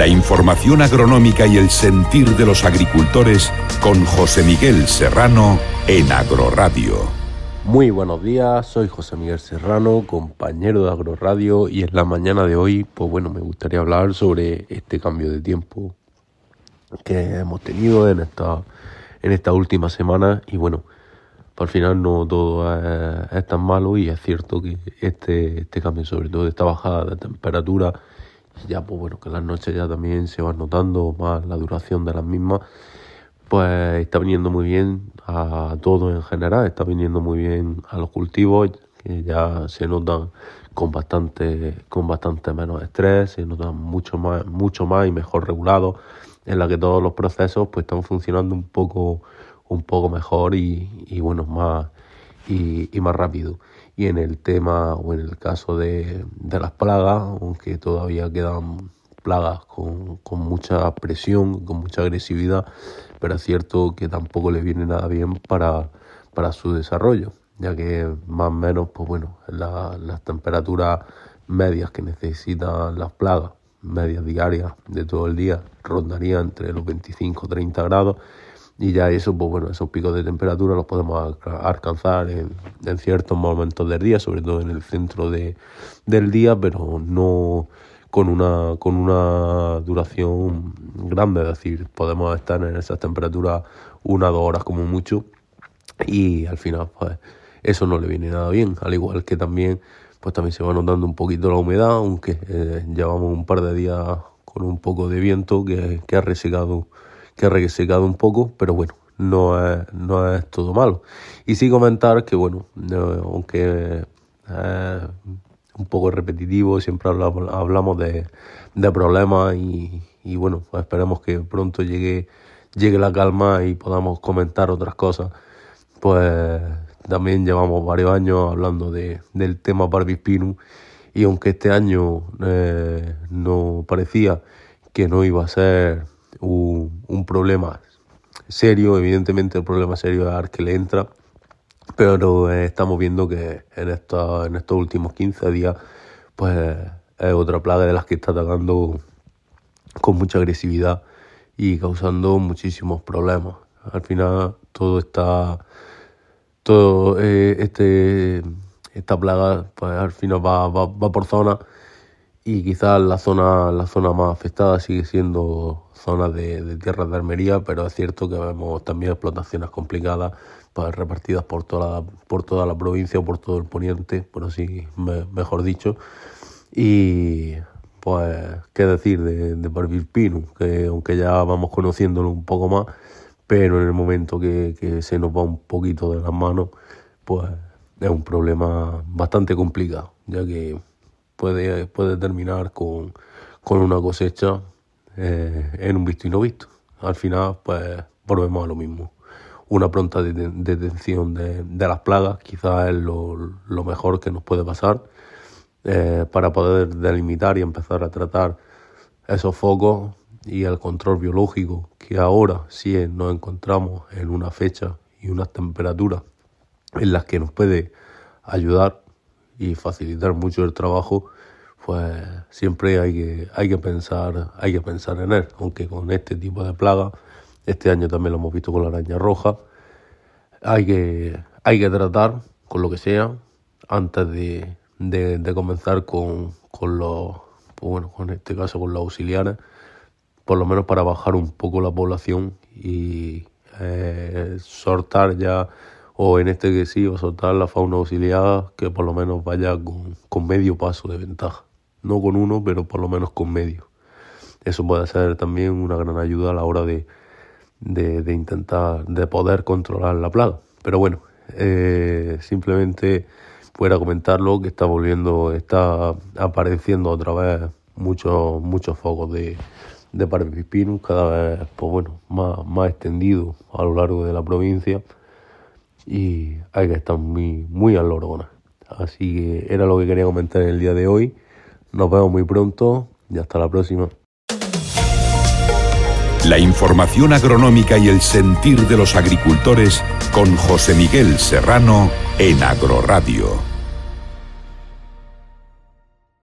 La información agronómica y el sentir de los agricultores con José Miguel Serrano en Agroradio. Muy buenos días, soy José Miguel Serrano, compañero de Agroradio y en la mañana de hoy, pues bueno, me gustaría hablar sobre este cambio de tiempo que hemos tenido en esta, en esta última semana y bueno, al final no todo es, tan malo y es cierto que este, este cambio, sobre todo esta bajada de temperatura, ya pues bueno, que las noches ya también se van notando más la duración de las mismas, pues está viniendo muy bien a todo en general, está viniendo muy bien a los cultivos, que ya se notan con bastante, con bastante menos estrés, se notan mucho más, mucho más y mejor regulados, en la que todos los procesos pues están funcionando un poco, un poco mejor y, y bueno, más y, más rápido. Y en el tema o en el caso de, las plagas, aunque todavía quedan plagas con, mucha presión, con mucha agresividad, pero es cierto que tampoco les viene nada bien para, para su desarrollo, ya que más o menos, pues bueno, las temperaturas medias que necesitan las plagas, medias diarias de todo el día, rondaría entre los 25 30 grados y ya eso, pues bueno, esos picos de temperatura los podemos alcanzar en, ciertos momentos del día, sobre todo en el centro de, del día, pero no con una, con una duración grande, es decir, podemos estar en esas temperaturas una o dos horas como mucho y al final pues eso no le viene nada bien, al igual que también pues también se va notando un poquito la humedad, aunque eh, llevamos un par de días con un poco de viento que, que ha resecado que ha resecado un poco, pero bueno, no es, eh, no es todo malo. Y sí comentar que, bueno, eh, aunque es eh, un poco repetitivo, siempre hablamos, de, de problemas y, y, bueno, esperemos que pronto llegue, llegue la calma y podamos comentar otras cosas. Pues también llevamos varios años hablando de, del tema Barbie y aunque este año no parecía que no iba a ser un, problema serio, evidentemente el problema serio es que le entra, pero eh, estamos viendo que en, esta, en estos últimos 15 días pues es otra plaga de las que está atacando con mucha agresividad y causando muchísimos problemas. Al final todo está todo eh, este esta plaga pues, al final va, va, va por zona y quizás la zona, la zona más afectada sigue siendo zona de, tierras de armería, pero es cierto que vemos también explotaciones complicadas pues, repartidas por toda, la, por toda la provincia o por todo el poniente, por así mejor dicho. Y pues, qué decir de, de que aunque ya vamos conociéndolo un poco más, pero en el momento que, que se nos va un poquito de las manos, pues es un problema bastante complicado, ya que puede, terminar con, una cosecha eh, en un visto y no visto. Al final, pues volvemos a lo mismo. Una pronta detención de, de las plagas quizás es lo, mejor que nos puede pasar eh, para poder delimitar y empezar a tratar esos focos y el control biológico que ahora sí nos encontramos en una fecha y unas temperaturas en las que nos puede ayudar y facilitar mucho el trabajo, pues siempre hay que, hay que, pensar, hay que pensar en él, aunque con este tipo de plaga. este año también lo hemos visto con la araña roja, hay que, hay que tratar con lo que sea antes de, de, comenzar con, con los, pues bueno, con este caso con los auxiliares, por lo menos para bajar un poco la población y eh, sortar ya o en este que sí va a soltar la fauna auxiliar... que por lo menos vaya con, medio paso de ventaja. No con uno, pero por lo menos con medio. Eso puede ser también una gran ayuda a la hora de, de, intentar, de poder controlar la plaga. Pero bueno, eh, simplemente fuera comentarlo que está volviendo, está apareciendo otra vez muchos muchos focos de, de Parvipinus, cada vez pues bueno, más, más extendido a lo largo de la provincia y hay que estar muy, muy al Así que era lo que quería comentar el día de hoy. Nos vemos muy pronto y hasta la próxima. La información agronómica y el sentir de los agricultores con José Miguel Serrano en Agroradio.